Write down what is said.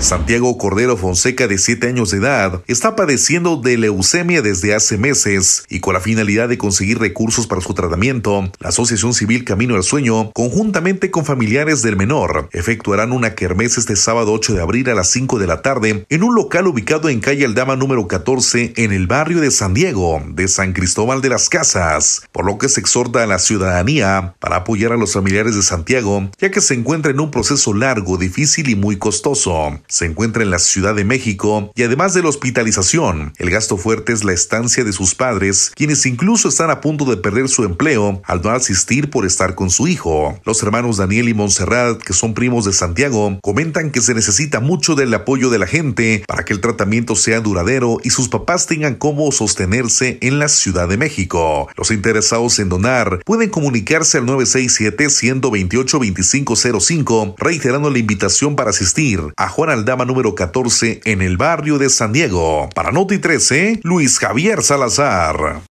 Santiago Cordero Fonseca, de 7 años de edad, está padeciendo de leucemia desde hace meses y con la finalidad de conseguir recursos para su tratamiento, la Asociación Civil Camino al Sueño, conjuntamente con familiares del menor, efectuarán una kermés este sábado 8 de abril a las 5 de la tarde en un local ubicado en calle Aldama número 14 en el barrio de San Diego, de San Cristóbal de las Casas, por lo que se exhorta a la ciudadanía para apoyar a los familiares de Santiago, ya que se encuentra en un proceso largo, difícil y muy costoso se encuentra en la Ciudad de México y además de la hospitalización, el gasto fuerte es la estancia de sus padres, quienes incluso están a punto de perder su empleo al no asistir por estar con su hijo. Los hermanos Daniel y Montserrat, que son primos de Santiago, comentan que se necesita mucho del apoyo de la gente para que el tratamiento sea duradero y sus papás tengan cómo sostenerse en la Ciudad de México. Los interesados en donar pueden comunicarse al 967 128 2505 reiterando la invitación para asistir a Juana Dama número 14 en el barrio de San Diego. Para Noti 13, Luis Javier Salazar.